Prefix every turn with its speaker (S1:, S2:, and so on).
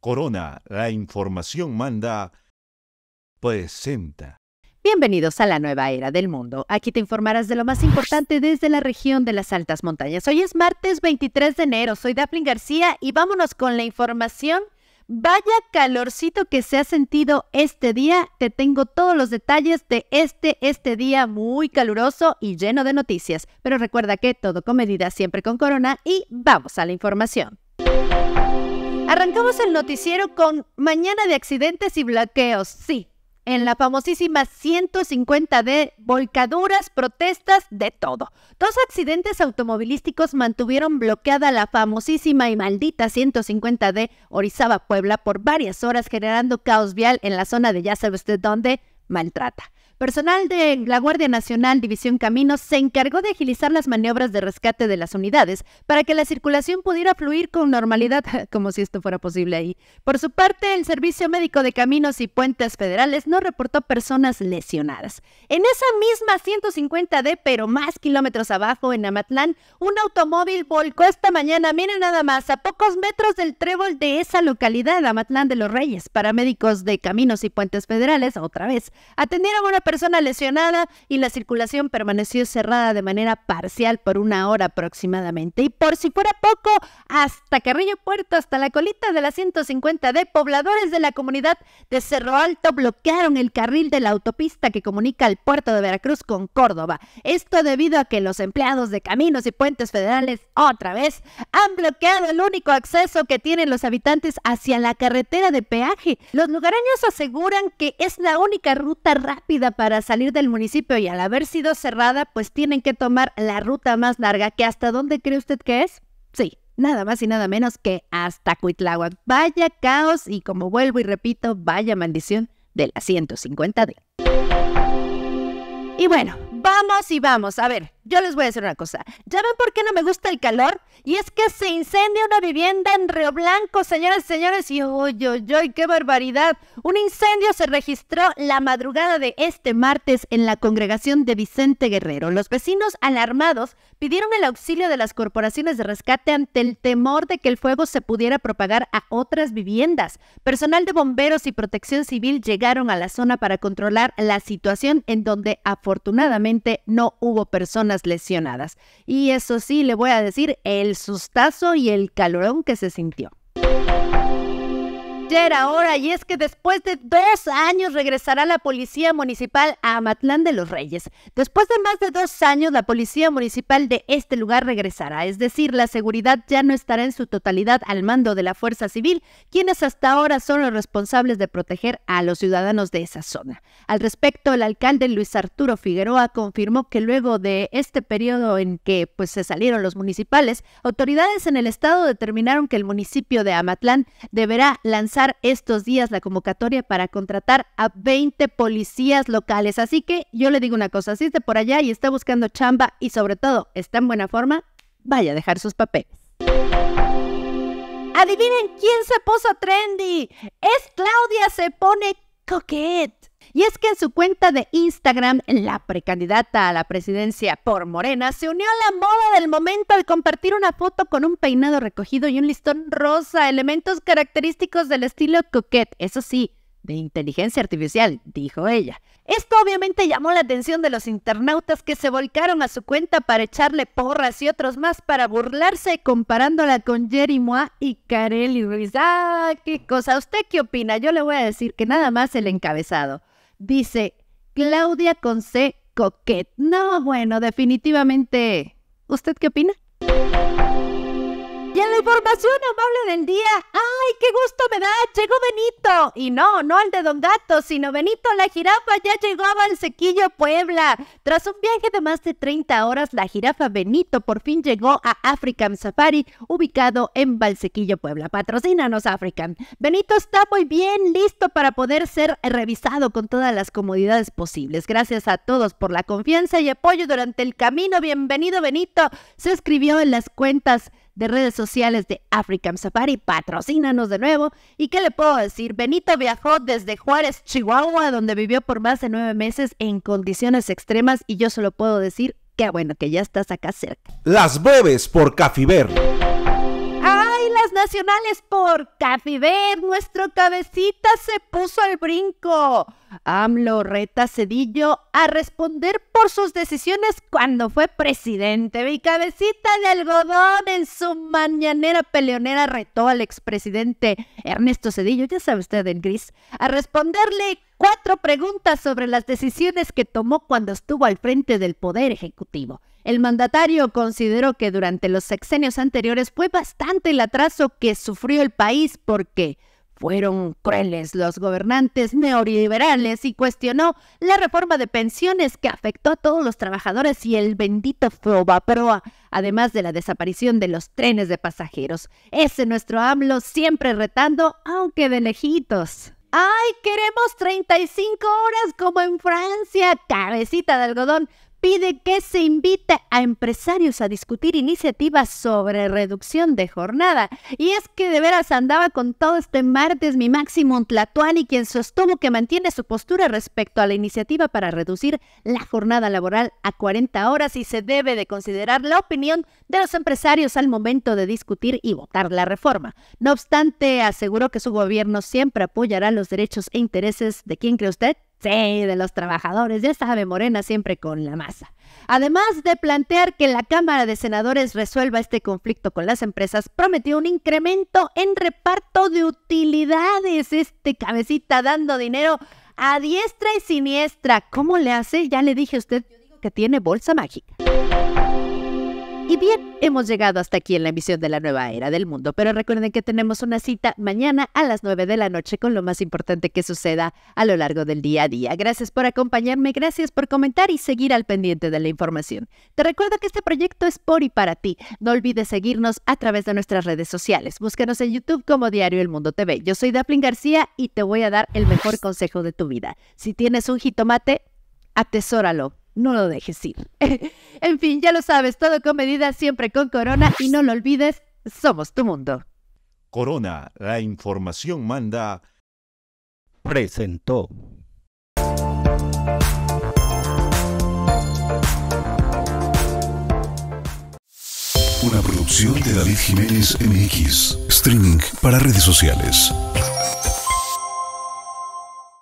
S1: Corona, la información manda, presenta. Bienvenidos a la nueva era del mundo. Aquí te informarás de lo más importante desde la región de las altas montañas. Hoy es martes 23 de enero, soy Daphne García y vámonos con la información Vaya calorcito que se ha sentido este día. Te tengo todos los detalles de este, este día muy caluroso y lleno de noticias. Pero recuerda que todo con medida, siempre con corona y vamos a la información. Arrancamos el noticiero con mañana de accidentes y bloqueos. Sí, en la famosísima 150 d volcaduras, protestas, de todo. Dos accidentes automovilísticos mantuvieron bloqueada la famosísima y maldita 150 d Orizaba, Puebla, por varias horas, generando caos vial en la zona de ya sabe usted dónde, maltrata. Personal de la Guardia Nacional División Caminos se encargó de agilizar las maniobras de rescate de las unidades para que la circulación pudiera fluir con normalidad, como si esto fuera posible ahí. Por su parte, el Servicio Médico de Caminos y Puentes Federales no reportó personas lesionadas. En esa misma 150D, pero más kilómetros abajo, en Amatlán, un automóvil volcó esta mañana, miren nada más, a pocos metros del trébol de esa localidad, Amatlán de los Reyes. Paramédicos de Caminos y Puentes Federales, otra vez, atendieron a una persona lesionada y la circulación permaneció cerrada de manera parcial por una hora aproximadamente. Y por si fuera poco, hasta Carrillo Puerto, hasta la colita de la 150 de pobladores de la comunidad de Cerro Alto bloquearon el carril de la autopista que comunica el puerto de Veracruz con Córdoba. Esto debido a que los empleados de caminos y puentes federales otra vez han bloqueado el único acceso que tienen los habitantes hacia la carretera de peaje. Los lugareños aseguran que es la única ruta rápida para salir del municipio y al haber sido cerrada, pues tienen que tomar la ruta más larga, que hasta dónde cree usted que es? Sí, nada más y nada menos que hasta Cuitláhuac. Vaya caos y como vuelvo y repito, vaya maldición de la 150D. Y bueno, vamos y vamos, a ver, yo les voy a decir una cosa. ¿Ya ven por qué no me gusta el calor? Y es que se incendia una vivienda en Río Blanco, señoras y señores. Y oye, oye, qué barbaridad. Un incendio se registró la madrugada de este martes en la congregación de Vicente Guerrero. Los vecinos alarmados pidieron el auxilio de las corporaciones de rescate ante el temor de que el fuego se pudiera propagar a otras viviendas. Personal de bomberos y protección civil llegaron a la zona para controlar la situación en donde afortunadamente no hubo personas lesionadas. Y eso sí, le voy a decir el sustazo y el calorón que se sintió ahora, y es que después de dos años regresará la Policía Municipal a Amatlán de los Reyes. Después de más de dos años, la Policía Municipal de este lugar regresará, es decir, la seguridad ya no estará en su totalidad al mando de la Fuerza Civil, quienes hasta ahora son los responsables de proteger a los ciudadanos de esa zona. Al respecto, el alcalde Luis Arturo Figueroa confirmó que luego de este periodo en que pues, se salieron los municipales, autoridades en el estado determinaron que el municipio de Amatlán deberá lanzar estos días la convocatoria para contratar a 20 policías locales. Así que yo le digo una cosa, si está por allá y está buscando chamba y sobre todo está en buena forma, vaya a dejar sus papeles. Adivinen quién se puso trendy. Es Claudia se pone coquette. Y es que en su cuenta de Instagram, la precandidata a la presidencia por Morena se unió a la moda del momento al compartir una foto con un peinado recogido y un listón rosa, elementos característicos del estilo coquette, eso sí, de inteligencia artificial, dijo ella. Esto obviamente llamó la atención de los internautas que se volcaron a su cuenta para echarle porras y otros más para burlarse comparándola con Jerry Moa y Kareli Ruiz. ¡Ah, qué cosa! ¿Usted qué opina? Yo le voy a decir que nada más el encabezado. Dice Claudia con C, coquet. No, bueno, definitivamente. ¿Usted qué opina? Y en la información amable del día, ¡ay, qué gusto me da! Llegó Benito. Y no, no el de Don Gato, sino Benito la jirafa ya llegó a Valsequillo, Puebla. Tras un viaje de más de 30 horas, la jirafa Benito por fin llegó a African Safari, ubicado en Valsequillo, Puebla. Patrocínanos, African. Benito está muy bien listo para poder ser revisado con todas las comodidades posibles. Gracias a todos por la confianza y apoyo durante el camino. Bienvenido, Benito. Se escribió en las cuentas de redes sociales de African Safari, patrocínanos de nuevo. ¿Y qué le puedo decir? Benito viajó desde Juárez, Chihuahua, donde vivió por más de nueve meses en condiciones extremas y yo solo puedo decir, que ah, bueno que ya estás acá cerca. Las bebes por ¡Ay, las nacionales por Cafiver. Nuestro cabecita se puso al brinco. AMLO reta a Cedillo a responder por sus decisiones cuando fue presidente. Mi cabecita de algodón en su mañanera peleonera retó al expresidente Ernesto Cedillo, ya sabe usted en gris, a responderle cuatro preguntas sobre las decisiones que tomó cuando estuvo al frente del Poder Ejecutivo. El mandatario consideró que durante los sexenios anteriores fue bastante el atraso que sufrió el país porque fueron crueles los gobernantes neoliberales y cuestionó la reforma de pensiones que afectó a todos los trabajadores y el bendito Proa, además de la desaparición de los trenes de pasajeros. Ese nuestro AMLO siempre retando, aunque de lejitos. ¡Ay, queremos 35 horas como en Francia! Cabecita de algodón pide que se invite a empresarios a discutir iniciativas sobre reducción de jornada. Y es que de veras andaba con todo este martes mi Máximo Tlatuani, quien sostuvo que mantiene su postura respecto a la iniciativa para reducir la jornada laboral a 40 horas y se debe de considerar la opinión de los empresarios al momento de discutir y votar la reforma. No obstante, aseguró que su gobierno siempre apoyará los derechos e intereses de quien cree usted, de los trabajadores, ya sabe, Morena siempre con la masa. Además de plantear que la Cámara de Senadores resuelva este conflicto con las empresas, prometió un incremento en reparto de utilidades. Este cabecita dando dinero a diestra y siniestra. ¿Cómo le hace? Ya le dije a usted que tiene bolsa mágica. Y bien, hemos llegado hasta aquí en la emisión de la nueva era del mundo, pero recuerden que tenemos una cita mañana a las 9 de la noche con lo más importante que suceda a lo largo del día a día. Gracias por acompañarme, gracias por comentar y seguir al pendiente de la información. Te recuerdo que este proyecto es por y para ti. No olvides seguirnos a través de nuestras redes sociales. Búscanos en YouTube como Diario El Mundo TV. Yo soy Daplin García y te voy a dar el mejor consejo de tu vida. Si tienes un jitomate, atesóralo no lo dejes ir. en fin, ya lo sabes, todo con medida, siempre con Corona y no lo olvides, somos tu mundo. Corona, la información manda, presentó. Una producción de David Jiménez MX, streaming para redes sociales.